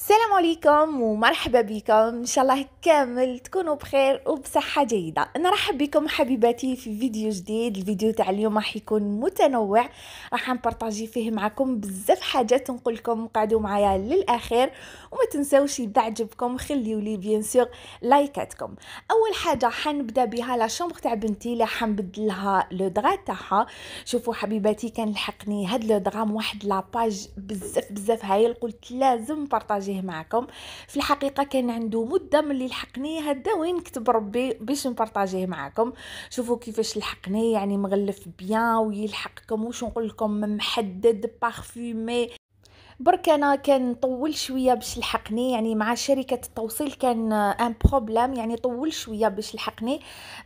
السلام عليكم ومرحبا بكم ان شاء الله كامل تكونوا بخير وبصحه جيده نرحب بكم حبيباتي في فيديو جديد الفيديو تاع اليوم راح يكون متنوع راح نبارطاجي فيه معكم بزاف حاجات نقول لكم قعدوا معايا للاخير وما تنساوش اذا عجبكم خليوا لي بيان سور لايكاتكم اول حاجه حنبدا بها لا شومبر تاع بنتي اللي حنبدلها لو درا تاعها شوفوا حبيباتي كان لحقني هاد لو دغا واحد لاباج بزاف بزاف هايل قلت لازم بارطاجي نبارطاجيه معكم في الحقيقه كان عنده مده ملي لحقني هدا وين نكتب ربي باش نبارطاجيه معكم شوفوا كيفاش لحقني يعني مغلف بيان ويلحقكم واش نقول لكم محدد بارفومي برك انا كان طول شويه باش لحقني يعني مع شركه التوصيل كان ان بروبليم يعني طول شويه باش لحقني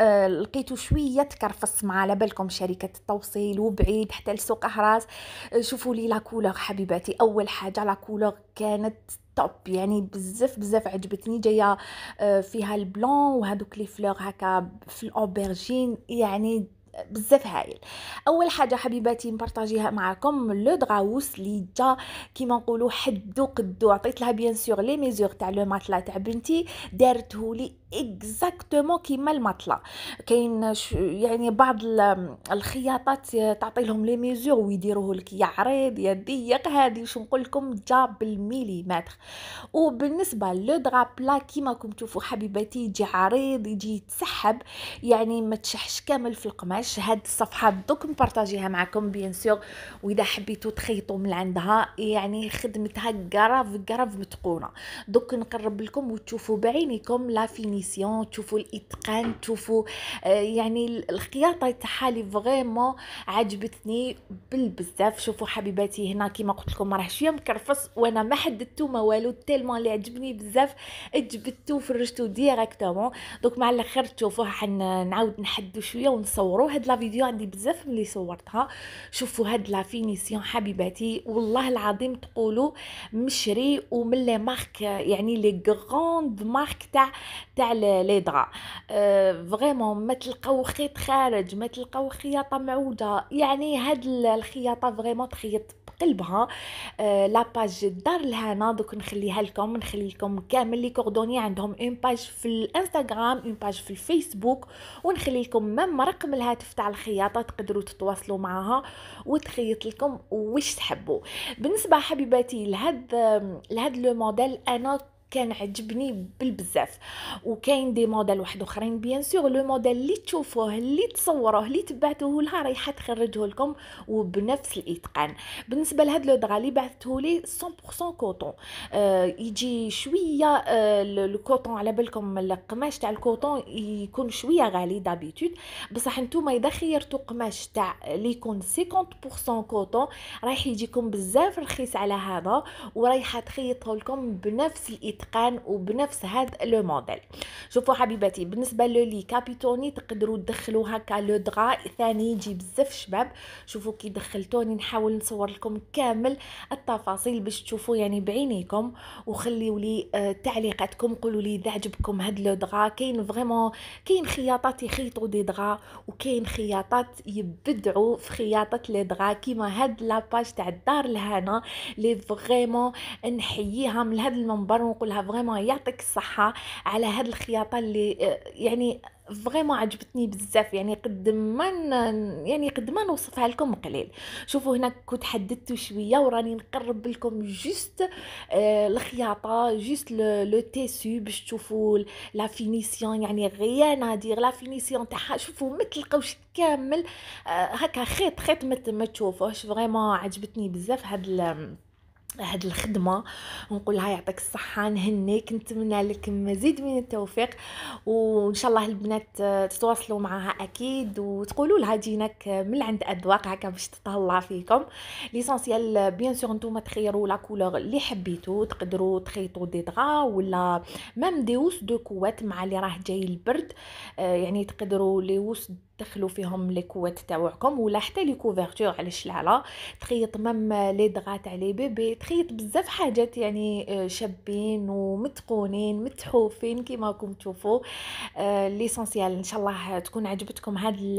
آه لقيته شويه تكرفص مع على بالكم شركه التوصيل وبعيد حتى لسوق اهراس آه شوفوا لي لا كولور حبيباتي اول حاجه لا كولور كانت توب يعني بزاف بزاف عجبتني جايه آه، فيها البلون وهذوك لي فلور هكا في الاوبرجين يعني بزاف هايل اول حاجه حبيباتي نبارطاجيها معكم لو دراوس لي جا كيما نقولوا حدو قدو عطيت لها بيان سور لي ميزور تاع لو ماتلا تاع بنتي دارته لي اكزاكتومون كيما المطله كاين يعني بعض الخياطات تعطي لهم لي ميزور ويديروه لك يا عريض يا ضيق هذه واش نقول لكم جا بالمليمتر وبالنسبه لو درابلا كيما راكم تشوفوا حبيباتي يجي عريض يجي يتسحب يعني ما تشحش كامل في القماش هاد الصفحه دوك نبارطاجيها معكم بيان سور واذا حبيتوا تخيطوا من عندها يعني خدمتها كراف كراف متقونه دوك نقرب لكم وتشوفوا بعينيكم لا فيني الكوميسيون تشوفوا الاتقان تشوفوا آه، يعني الخياطه تاعها لي فريمون عجبتني بالبزاف شوفوا حبيباتي هنا كيما قلت لكم راه شويه مكرفص وانا ما حددته ما والو تيلمون اللي عجبني بزاف جبدته فرجته ديريكتومون دوك مع الاخر تشوفوه حنعاود نحدو شويه ونصورو هاد لا فيديو عندي بزاف ملي صورتها شوفوا هاد لا فينيسيون حبيباتي والله العظيم تقولوا مشري ومن لي مارك يعني لي غروند مارك تاع تاع تاع لي دغا أه، فريمون ما تلقاو خيط خارج ما تلقاو خياطه معوده يعني هاد الخياطه فريمون تخيط قلبها أه، لا لاباج دار الهنا دوك نخليها لكم نخلي لكم كامل لي كوردوني عندهم اون باج في الانستغرام اون باج في الفيسبوك ونخلي لكم ميم رقم الهاتف تاع الخياطه تقدروا تتواصلوا معها وتخيط لكم واش تحبوا بالنسبه حبيباتي لهذا لهاد لو موديل انا كان عجبني بالبزاف وكاين دي موديل واحد اخرين بيان سور لو موديل اللي تشوفوه اللي تصوروه اللي تبعتوه لها رايحه تخرجه لكم وبنفس الاتقان بالنسبه لهاد لو دغا اللي بعثته لي 100% كوتون آه يجي شويه آه الكوتون على بالكم القماش تاع الكوتون يكون شويه غالي دابيتود بصح نتوما اذا خيرتو قماش تاع لي يكون 50% كوتون رايح يجيكم بزاف رخيص على هذا ورايحه تخيطه لكم بنفس الاتقان يتقان وبنفس هذا لو موديل شوفوا حبيباتي بالنسبه لو لي كابيتوني تقدروا تدخلوا هكا لو دغا ثاني يجي بزاف شباب شوفوا كي دخلتوني نحاول نصور لكم كامل التفاصيل باش تشوفوا يعني بعينيكم وخليوا لي آه تعليقاتكم قولوا لي اذا عجبكم هاد لو دغا كاين فريمون كاين خياطات يخيطوا دي دغا وكاين خياطات يبدعوا في خياطه لي دغا كيما هاد لاباج تاع الدار الهنا لي فريمون نحييها من هاد المنبر ونقول نقولها فريمون يعطيك الصحه على هاد الخياطه اللي آه، يعني فريمون عجبتني بزاف يعني قد ما يعني قد ما نوصفها لكم قليل شوفوا هنا كنت حددت شويه وراني نقرب لكم جوست آه، الخياطه جوست لو تيسو باش تشوفوا لا فينيسيون يعني غيان ادير لا فينيسيون تاعها شوفوا ما تلقاوش كامل آه، هكا خيط خيط ما تشوفوهش فريمون عجبتني بزاف هاد هاد الخدمه نقولها يعطيك الصحه نهنيك نتمنى لك مزيد من التوفيق وان شاء الله البنات تتواصلوا معها اكيد وتقولوا لها جيناك من عند أدواق هكا باش تطلع فيكم ليسونسيال بيان سور نتوما تخيروا لا كولور اللي حبيتو تقدروا تخيطوا دي دغا ولا مام دي وس دو كوات مع اللي راه جاي البرد آه، يعني تقدروا لي وس تدخلوا فيهم لي كوات تاعكم ولا حتى لي كوفرتور على الشلاله تخيط مام لي دغا تاع لي بيبي تخيط بزاف حاجات يعني آه، شابين ومتقونين متحوفين كيما راكم تشوفوا آه، ليسونسيال ان شاء الله تكون عجبتكم هاد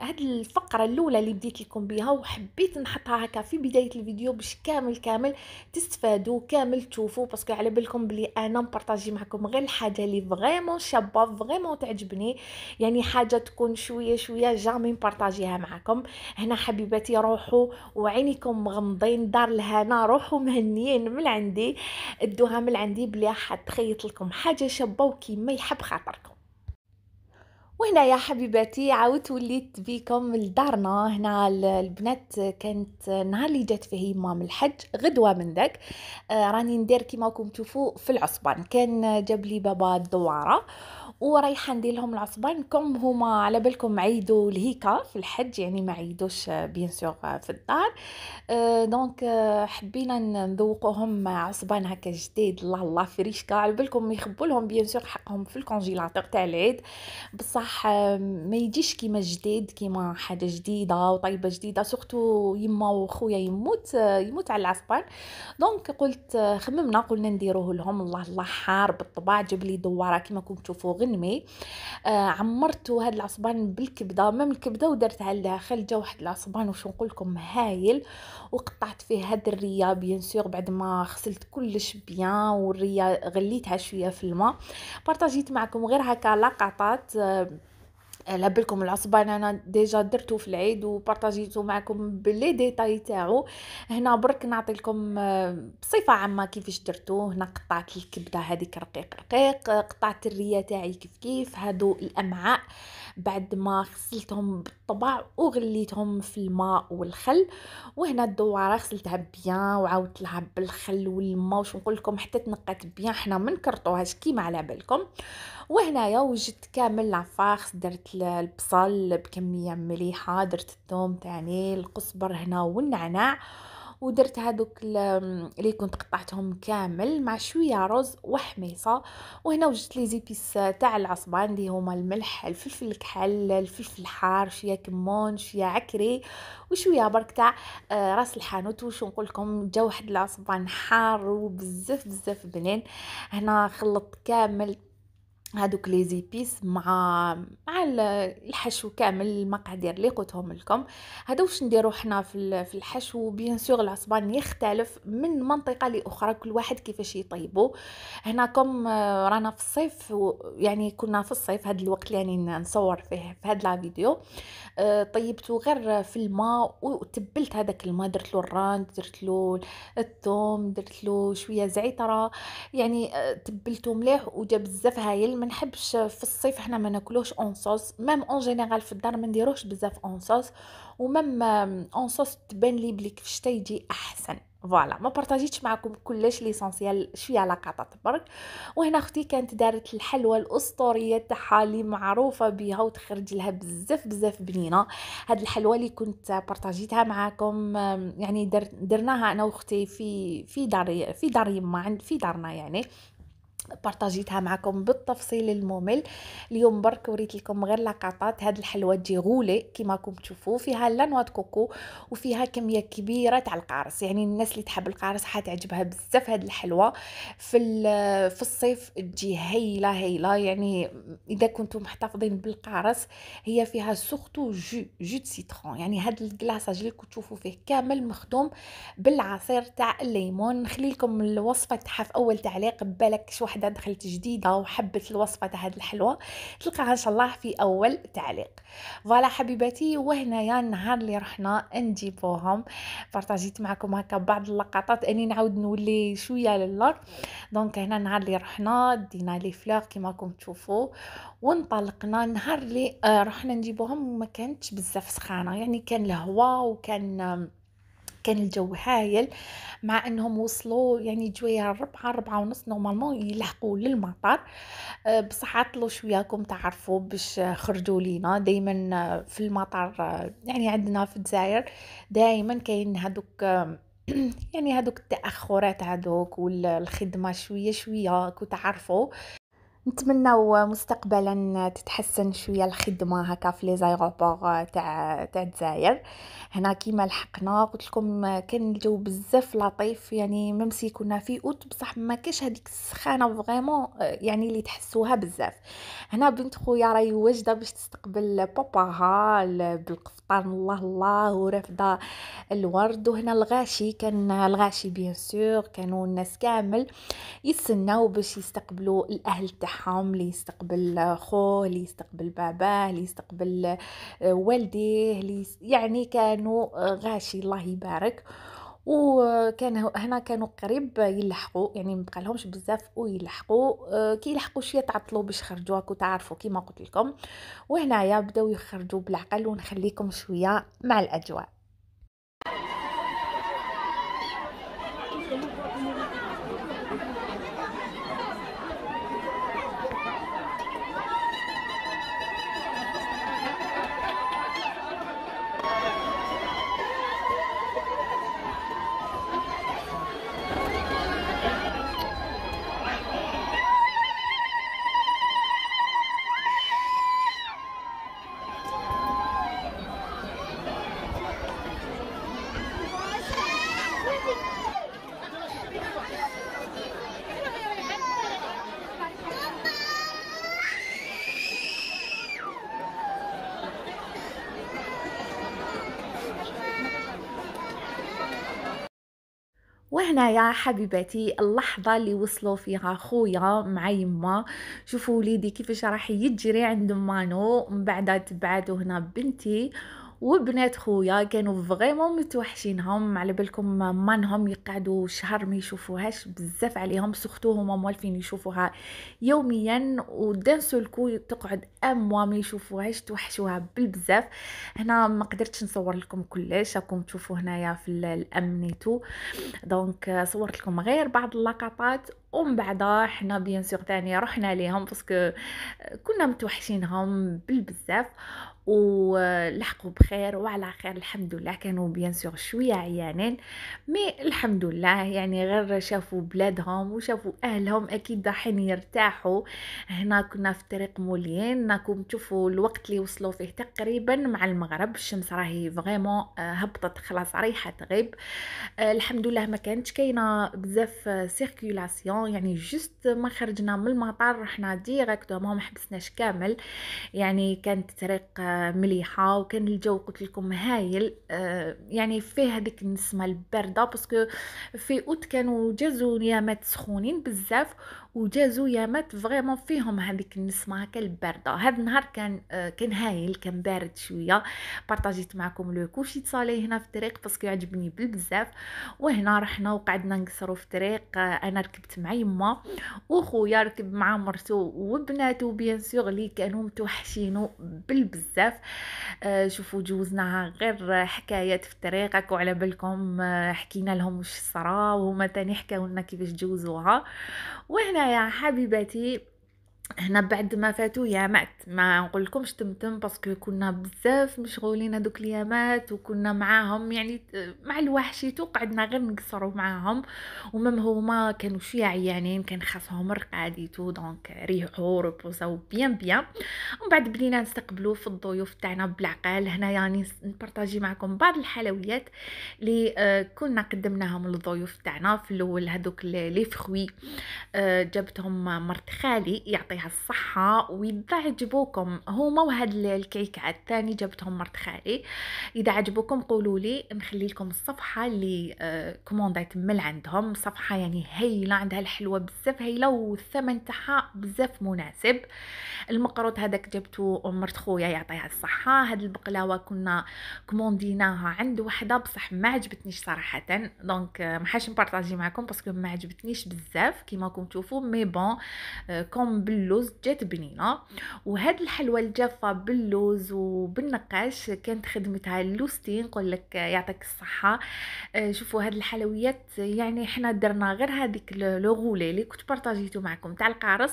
هاد الفقره الاولى اللي بديت لكم بها وحبيت نحطها هكا في بدايه الفيديو باش كامل كامل تستفادوا كامل تشوفوا باسكو على بالكم بلي انا نبارطاجي معكم غير الحاجه اللي فريمون شابه فريمون تعجبني يعني حاجه حاجه تكون شويه شويه جامي نبارطاجيها معكم هنا حبيباتي روحوا وعينيكم مغمضين دار الهنا روحوا مهنيين من عندي ادوها من عندي بلي حتخيط لكم حاجه شابه وكيما يحب خاطركم وهنا يا حبيباتي عاودت وليت بيكم لدارنا هنا البنات كانت نهار اللي جات فيه يما من الحج غدوه من ذاك آه، راني ندير كيما راكم تشوفوا في العصبان كان جاب لي بابا الدواره ورايحه ندير لهم العصبان كوم هما على بالكم عيدوا الهيكا في الحج يعني ما عيدوش بيان آه، سور آه، في الدار دونك آه، حبينا نذوقوهم عصبان هكا جديد الله الله فريشكا على بالكم يخبوا لهم بيان سور حقهم في الكونجيلاتور تاع العيد بصح ما يجيش كيما جديد كيما حاجه جديده وطيبه جديده سورتو يما وخويا يموت يموت على العصبان دونك قلت خممنا قلنا نديروه لهم الله الله حار بالطبع جاب لي دواره كيما كنتو تشوفوا غنمي آه عمرت هاد العصبان بالكبده مام الكبده ودرت الداخل جا واحد العصبان واش نقول لكم هايل وقطعت فيه هاد الريه بيان سور بعد ما غسلت كلش بيان والريا غليتها شويه في الماء بارطاجيت معكم غير هكا لقطات آه على بالكم العصبان انا ديجا درتو في العيد وبارطاجيتو معكم بلي ديتاي تاعو هنا برك نعطي لكم آه، بصفه عامه كيفاش درتو هنا قطعت الكبده هذيك رقيق رقيق قطعت الريه تاعي كيف كيف هادو الامعاء بعد ما غسلتهم بالطبع وغليتهم في الماء والخل وهنا الدواره غسلتها بيان وعاودت لها بالخل والماء واش نقول لكم حتى تنقات بيان حنا ما نكرطوهاش كيما على بالكم وهنايا وجدت كامل لافاخس درت البصل بكميه مليحه درت الثوم تاعي القزبر هنا والنعناع ودرت هذوك اللي كنت قطعتهم كامل مع شويه رز وحميصه وهنا وجدت لي زيبيس تاع العصبان اللي هما الملح الفلفل الكحل الفلفل الحار شويه كمون شويه عكري وشويه برك تاع آه، راس الحانوت وش نقول لكم جا واحد العصبان حار وبزاف بزاف بنين هنا خلطت كامل هادوك لي زيبيس مع مع الحشو كامل المقادير اللي قلتهم لكم هذا واش نديرو حنا في في الحشو بيان سور العصبان يختلف من منطقه لاخرى كل واحد كيفاش يطيبو هناكم آه، رانا في الصيف يعني كنا في الصيف هذا الوقت اللي يعني نصور فيه في هاد لا فيديو آه، طيبته غير في الماء وتبلت هذاك الماء درت له الراند درت له الثوم درت له شويه زعتره يعني آه، تبلته مليح وجا بزاف هايل نحبش في الصيف احنا ما ناكلوش اون صوص ميم اون جينيرال في الدار ما نديروش بزاف اون صوص ومام اون صوص تبان لي بلي في الشتا يجي احسن فوالا ما بارطاجيتش معكم كلش ليسونسيال شويه على قطط برك وهنا اختي كانت دارت الحلوى الاسطوريه تاعها اللي معروفه بها وتخرج لها بزاف بزاف بنينه هاد الحلوى اللي كنت بارطاجيتها معكم يعني در درناها انا واختي في في دار في دار يما في دارنا يعني بارطاجيتها معكم بالتفصيل الممل اليوم برك وريت لكم غير لقطات هاد الحلوه تجي غوله كيما راكم تشوفوا فيها لا نوا كوكو وفيها كميه كبيره تاع القارص يعني الناس اللي تحب القارص حتعجبها بزاف هاد الحلوه في في الصيف تجي هايله هايله يعني اذا كنتم محتفظين بالقارص هي فيها سورتو جو جو سيترون يعني هاد الكلاصاج اللي تشوفوا فيه كامل مخدوم بالعصير تاع الليمون نخلي لكم الوصفه تاعها في اول تعليق بالك شو وحده دخلت جديده وحبت الوصفه تاع هذه الحلوه تلقاها ان شاء الله في اول تعليق فوالا حبيباتي وهنايا النهار اللي رحنا نجيبوهم بارطاجيت معكم هكا بعض اللقطات اني نعاود نولي شويه للار دونك هنا النهار اللي رحنا دينا لي فلور كيما راكم تشوفوا وانطلقنا النهار اللي آه، رحنا نجيبوهم ما كانتش بزاف سخانه يعني كان الهواء وكان كان الجو هايل مع انهم وصلوا يعني جوية ربعة ربعة ونص نورمالمون يلحقوا للمطار آه، بصح عطلوا شوياكم تعرفوا باش خرجوا لينا دايما في المطار آه، يعني عندنا في الجزائر دايما كاين هذوك آه، يعني هذوك التاخرات هذوك والخدمه شويه شويه كنت تعرفوا نتمناو مستقبلا تتحسن شويه الخدمه هكا في لي زايروبور آه، تاع تاع الجزائر هنا كيما لحقنا قلت لكم آه، كان الجو بزاف لطيف يعني ممسي كنا في اوت بصح ما كاش هذيك السخانه فريمون آه، يعني اللي تحسوها بزاف هنا بنت خويا راهي واجده باش تستقبل باباها بالقفطان الله الله ورافده الورد وهنا الغاشي كان الغاشي بيان سور كانوا الناس كامل يتسناو باش يستقبلوا الاهل تاعهم تبعهم اللي يستقبل خوه اللي يستقبل باباه اللي يستقبل آه، والديه اللي يعني كانوا آه، غاشي الله يبارك وكان هنا كانوا قريب يلحقوا يعني مبقى لهمش بزاف ويلحقوا آه، كي يلحقوا شويه تعطلوا باش خرجوا هاكو تعرفوا كيما قلت لكم وهنايا بداو يخرجوا بالعقل ونخليكم شويه مع الاجواء وهنا يا حبيباتي اللحظه اللي وصلوا فيها خويا مع يما شوفوا وليدي كيفاش راح يجري عند مانو من بعد تبعدوا هنا بنتي وبنات خويا كانوا فريمون متوحشينهم على بالكم مانهم يقعدوا شهر ما يشوفوهاش بزاف عليهم سورتو هما موالفين يشوفوها يوميا ودان سولكو تقعد اموا ما يشوفوهاش توحشوها بالبزاف هنا ما قدرتش نصور لكم كلش راكم تشوفوا هنايا في الامنيتو دونك صورت لكم غير بعض اللقطات ومن بعد حنا بيان سور ثاني رحنا ليهم باسكو كنا متوحشينهم بالبزاف ولحقوا بخير وعلى خير الحمد لله كانوا بيان سور شويه عيانين مي الحمد لله يعني غير شافوا بلادهم وشافوا اهلهم اكيد دحين يرتاحوا هنا كنا في طريق مولين ناكم تشوفوا الوقت اللي وصلوا فيه تقريبا مع المغرب الشمس راهي فريمون آه، هبطت خلاص ريحه تغيب آه، الحمد لله ما كانتش كاينه بزاف سيركولاسيون يعني جست ما خرجنا من المطار رحنا ديريكتومون ما حبسناش كامل يعني كانت طريق آه، مليحه وكان الجو قلت لكم هايل آه، يعني فيه هذيك النسمه البارده باسكو في اوت كانوا جازو نيامات سخونين بزاف وجازو يامات فريمون فيهم هذيك النسمه هكا البارده هذا النهار كان آه، كان هايل كان بارد شويه بارطاجيت معكم لو كوشي صالي هنا في الطريق باسكو عجبني بالبزاف وهنا رحنا وقعدنا نقصروا في الطريق آه، انا ركبت مع يما وخويا ركب مع مرتو وبناتو بيان سيغ لي كانوا متوحشينو بالبزاف آه، شوفوا جوزناها غير حكايات في الطريق اكو على بالكم حكينا لهم واش صرا وهما تاني حكاو لنا كيفاش جوزوها وهنا يا حبيبتي هنا بعد ما فاتوا يامات ما نقولكمش تمتم باسكو كنا بزاف مشغولين هذوك اليامات وكنا معاهم يعني آه، مع الوحشيتو قعدنا غير نقصروا معاهم ومام هما كانوا شويه عيانين كان خاصهم رقاديتو دونك ريحو ريبوزاو بيان بيان ومن بعد بدينا نستقبلوا في الضيوف تاعنا بالعقال هنا يعني نبارطاجي معكم بعض الحلويات اللي آه، كنا قدمناهم للضيوف تاعنا في الاول هذوك لي فخوي آه، جبتهم مرت خالي يعطي يعطيها الصحة وإذا عجبوكم هما وهاد الكيكات الثاني جبتهم مرت خالي إذا عجبوكم قولوا لي نخلي لكم الصفحة اللي آه كوموندات من عندهم صفحة يعني هايلة عندها الحلوة بزاف هايلة والثمن تاعها بزاف مناسب المقروط هذاك جبته مرت خويا يعطيها الصحة هاد البقلاوة كنا كومونديناها عند وحدة بصح ما عجبتنيش صراحة دونك آه، ما حاش نبارطاجي معكم باسكو ما عجبتنيش بزاف كيما راكم تشوفوا مي بون كوم باللوز جات بنينه وهاد الحلوه الجافه باللوز وبالنقاش كانت خدمتها اللوستي نقول لك يعطيك الصحه آه، شوفوا هاد الحلويات يعني حنا درنا غير هذيك لو غولي اللي كنت بارطاجيتو معكم تاع القارص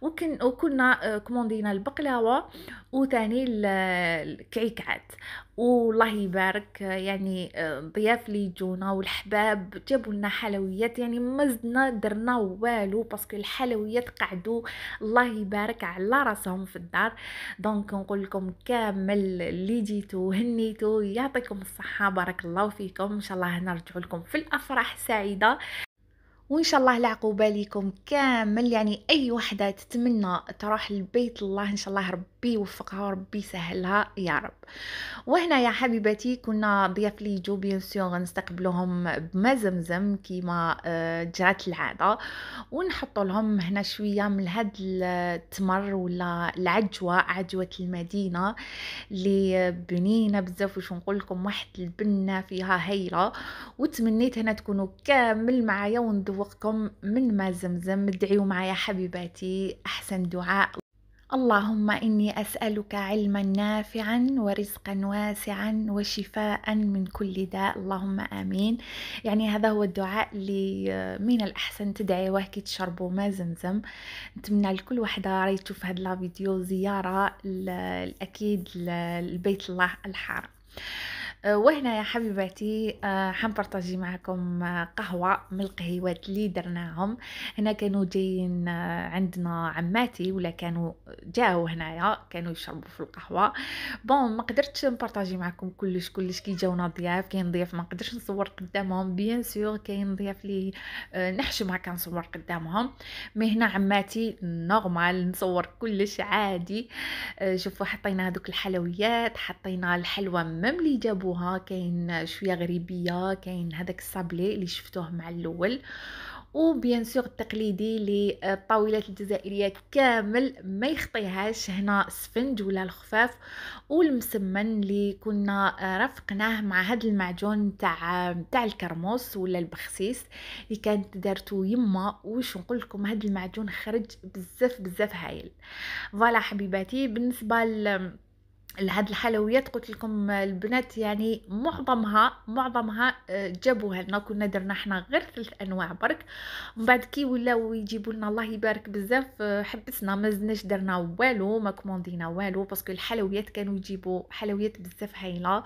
وكن وكنا آه، كوموندينا البقلاوه وثاني الكعكعات والله يبارك يعني آه، ضياف لي جونا والحباب جابوا لنا حلويات يعني ما زدنا درنا والو باسكو الحلويات قعدوا الله يبارك على راسهم في الدار دونك نقول لكم كامل اللي جيتو هنيتو يعطيكم الصحه بارك الله فيكم ان شاء الله نرجع لكم في الافراح سعيده وان شاء الله العقوبه لكم كامل يعني اي وحده تتمنى تروح لبيت الله ان شاء الله ربي يوفقها وربي يسهلها يا رب وهنا يا حبيبتي كنا ضياف لي جو بيان غنستقبلوهم نستقبلوهم زمزم كيما آه، جرات العاده ونحط لهم هنا شويه من هاد التمر ولا العجوه عجوه المدينه اللي بنينه بزاف واش نقول لكم واحد البنه فيها هايله وتمنيت هنا تكونوا كامل معايا وندو وقتكم من ما زمزم ادعيوا معي حبيباتي أحسن دعاء اللهم إني أسألك علما نافعا ورزقا واسعا وشفاء من كل داء اللهم آمين يعني هذا هو الدعاء اللي آه، من الأحسن تدعيوه كي تشربوا ما زمزم نتمنى لكل وحدة راهي تشوف هاد الفيديو زيارة الأكيد لبيت الله الحرام آه، وهنا يا حبيباتي آه، حنبارطاجي معكم آه، قهوة من القهيوات اللي درناهم هنا كانوا جايين عندنا عماتي ولا كانوا جاو هنايا كانوا يشربوا في القهوة بون ما قدرتش نبارطاجي معكم كلش كلش كي جاونا ضياف كاين ضياف ما قدرتش نصور قدامهم بيان سور كاين ضياف لي نحشمها كنصور قدامهم مي هنا عماتي نورمال نصور كلش عادي شوفوا حطينا هذوك الحلويات حطينا الحلوى مم اللي جابوا جربوها كاين شويه غريبيه كاين هذاك الصابلي اللي شفتوه مع الاول وبيان سور التقليدي للطاولات الجزائريه كامل ما يخطيهاش هنا السفنج ولا الخفاف والمسمن اللي كنا رافقناه مع هذا المعجون تاع تاع الكرموس ولا البخسيس اللي كانت دارتو يما واش نقول لكم هذا المعجون خرج بزاف بزاف هايل فوالا حبيباتي بالنسبه لهاد الحلويات قلت لكم البنات يعني معظمها معظمها آه، جابوها لنا كنا درنا حنا غير ثلاث انواع برك من بعد كي ولاو يجيبوا لنا الله يبارك بزاف آه، حبسنا ما زدناش درنا والو ما كوموندينا والو باسكو الحلويات كانوا يجيبوا حلويات بزاف هايله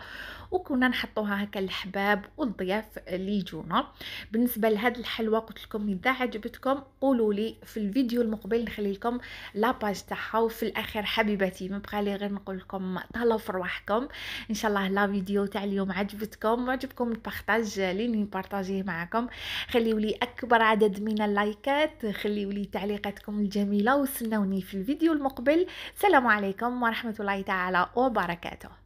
وكنا نحطوها هكا للحباب والضياف اللي يجونا بالنسبه لهاد الحلوه قلت لكم اذا عجبتكم قولوا لي في الفيديو المقبل نخلي لكم لاباج تاعها وفي الاخير حبيباتي ما بقى لي غير نقول لكم تهلاو في رواحكم ان شاء الله لا فيديو تاع اليوم عجبتكم وعجبكم البارطاج لين نبارطاجيه معكم خليوا لي اكبر عدد من اللايكات خليوا لي تعليقاتكم الجميله وسنوني في الفيديو المقبل السلام عليكم ورحمه الله تعالى وبركاته